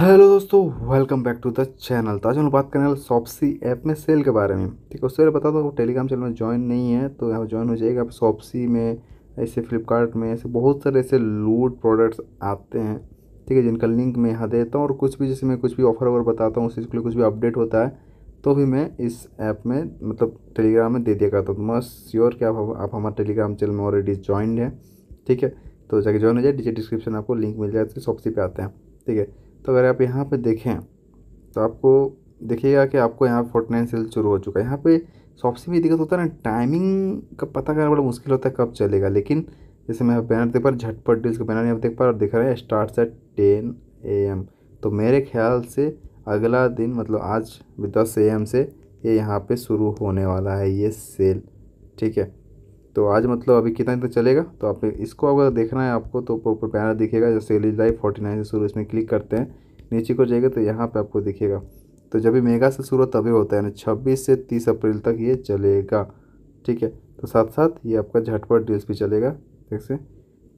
hello दोस्तों welcome back to the channel तो आज हम बात करने वाले सॉप्सी ऐप में सेल के बारे में ठीक है उससे पहले बता दो टेलीग्राम चैनल में ज्वाइन नहीं है तो यहाँ ज्वाइन हो जाएगा आप सॉप्सी में ऐसे फ्लिपकार्ट में ऐसे बहुत सारे ऐसे लूट प्रोडक्ट्स आते हैं ठीक है जिनका लिंक मैं यहाँ देता हूँ और कुछ भी जैसे मैं कुछ भी ऑफर ऑफर बताता हूँ उसके लिए कुछ भी अपडेट होता है तो भी मैं इस ऐप में मतलब टेलीग्राम में दे दिया करता हूँ तो मैं श्योर कि आप आप हमारे टेलीग्राम चैनल में ऑलरेडी ज्वाइंड है ठीक है तो जाके ज्वाइन हो जाए डिस्क्रिप्शन आपको लिंक मिल जाए तो सॉप्सी पर आते हैं ठीक है तो अगर आप यहाँ पे देखें तो आपको देखिएगा कि आपको यहाँ फोर्टी नाइन सेल शुरू हो चुका है यहाँ पे सबसे भी दिक्कत होता है ना टाइमिंग का पता करना बड़ा मुश्किल होता है कब चलेगा लेकिन जैसे मैं बैनर देख पा रहा झटपट डील्स का बैनर यहाँ देख पा रहा दिख रहा है स्टार्ट से टेन ए एम तो मेरे ख्याल से अगला दिन मतलब आज दस ए एम से ये यहाँ पे शुरू होने वाला है ये सेल ठीक है तो आज मतलब अभी कितना तक चलेगा तो आप इसको अगर देखना है आपको तो ऊपर बैनर दिखेगा जैसे एल लाइव फोर्टी नाइन से शुरू इसमें क्लिक करते हैं नीचे को जाएगा तो यहाँ पर आपको दिखेगा तो जब भी मेगा से शुरू तभी होता है यानी छब्बीस से तीस अप्रैल तक ये चलेगा ठीक है तो साथ साथ ये आपका झटपट डील्स भी चलेगा ठीक से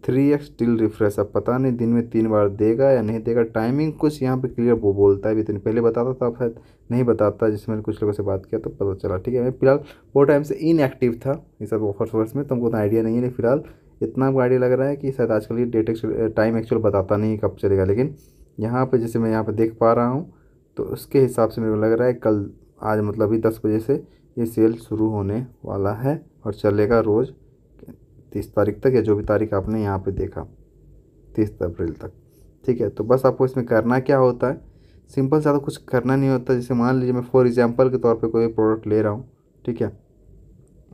थ्री एक्स स्टिल रिफ्रेश अब पता नहीं दिन में तीन बार देगा या नहीं देगा टाइमिंग कुछ यहाँ पे क्लियर वो बोलता है भी इतनी पहले बताता था शायद नहीं बताता जिससे मैंने कुछ लोगों से बात किया तो पता चला ठीक है मैं फिलहाल वो टाइम से इनएक्टिव था ये सब ऑफर्स वर्स में तुमको उतना आइडिया नहीं है फिलहाल इतना आइडिया लग रहा है कि शायद आजकल ये डेट एक्चुअल टाइम एक्चुअल बताता नहीं कब चलेगा लेकिन यहाँ पर जैसे मैं यहाँ पर देख पा रहा हूँ तो उसके हिसाब से मेरे को लग रहा है कल आज मतलब अभी दस बजे से ये सेल शुरू होने वाला है और चलेगा रोज़ तीस तारीख तक या जो भी तारीख आपने यहाँ पे देखा तीस अप्रैल तक ठीक है तो बस आपको इसमें करना क्या होता है सिंपल ज़्यादा तो कुछ करना नहीं होता जैसे मान लीजिए मैं फॉर एग्जाम्पल के तौर पर कोई प्रोडक्ट ले रहा हूँ ठीक है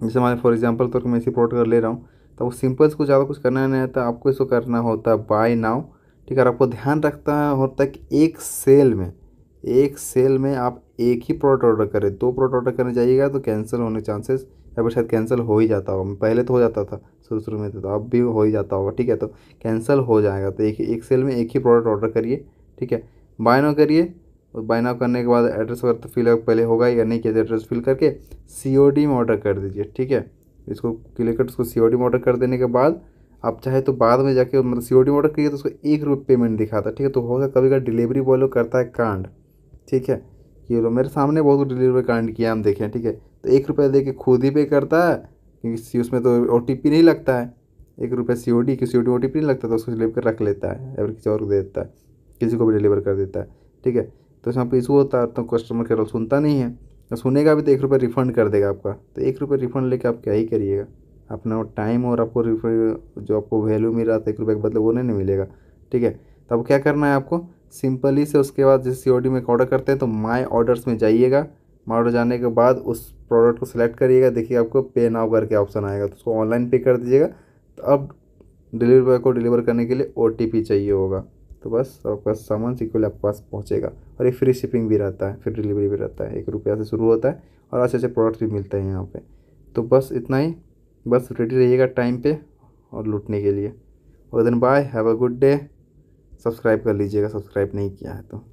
जैसे मान फॉर एग्जाम्पल तौर पर मैं इसी प्रोडक्ट ले रहा हूँ तो वो सिंपल्स को ज़्यादा कुछ करना नहीं आता आपको इसको करना होता है बाय नाउ ठीक है आपको ध्यान रखता है होता है कि एक सेल में एक सेल में आप एक ही प्रोडक्ट ऑर्डर करें दो प्रोडक्ट ऑर्डर करने जाइएगा तो कैंसिल होने के चांसेस या फिर शायद कैंसिल हो ही जाता होगा पहले तो हो जाता था शुरू शुरू में तो, तो अब भी हो ही जाता होगा ठीक है तो कैंसिल हो जाएगा तो एक एक सेल में एक ही प्रोडक्ट ऑर्डर करिए ठीक है बाय नाउ करिए और बाय नाउ करने के बाद एड्रेस वगैरह तो फिल पहले होगा या नहीं किया एड्रेस तो फिल करके सी ओ डी में ऑर्डर कर दीजिए ठीक है इसको क्लिक कर उसको सी ओ डी में ऑर्डर कर देने के बाद आप चाहे तो बाद में जाके मतलब सी ओ डी में ऑर्डर करिए तो उसको एक रुपये पेमेंट दिखाता है ठीक है तो होगा कभी कभी डिलीवरी बॉय लोग करता है कांड ठीक है कि मेरे सामने बहुत डिलीवरी कांड किया हम देखें ठीक है तो एक रुपये दे के खुद ही पे करता है क्योंकि सी उसमें तो ओ नहीं लगता है एक रुपये सी ओ डी की C O D O T P नहीं लगता तो उसको स्लिप कर रख लेता है या फिर किसी और को दे देता है किसी को भी डिलीवर कर देता है ठीक है तो इसमें आपको इशू होता है तो कस्टमर केयर सुनता नहीं है तो सुनेगा भी तो एक रुपये रिफ़ंड कर देगा आपका तो एक रुपये रिफ़ंड लेके आप क्या ही करिएगा अपना टाइम और आपको रिफंड जो आपको वैल्यू मिल रहा था एक रुपये के बदले वो नहीं मिलेगा ठीक है तो अब क्या करना है आपको सिंपली से उसके बाद जैसे सी में ऑर्डर करते हैं तो माई ऑर्डर्स में जाइएगा माई ऑर्डर जाने के बाद उस प्रोडक्ट को सिलेक्ट करिएगा देखिए आपको पे नाउ करके ऑप्शन आएगा तो उसको ऑनलाइन पे कर दीजिएगा तो अब डिलीवरी बॉय को डिलीवर करने के लिए ओ चाहिए होगा तो बस आपका सामान सिक्योरली आपके पास पहुँचेगा और ये फ्री शिपिंग भी रहता है फ्री डिलीवरी भी रहता है एक रुपया से शुरू होता है और अच्छे अच्छे प्रोडक्ट्स भी मिलते हैं यहाँ पे तो बस इतना ही बस रेडी रहिएगा टाइम पे और लूटने के लिए और दिन bye have a good day subscribe कर लीजिएगा सब्सक्राइब नहीं किया है तो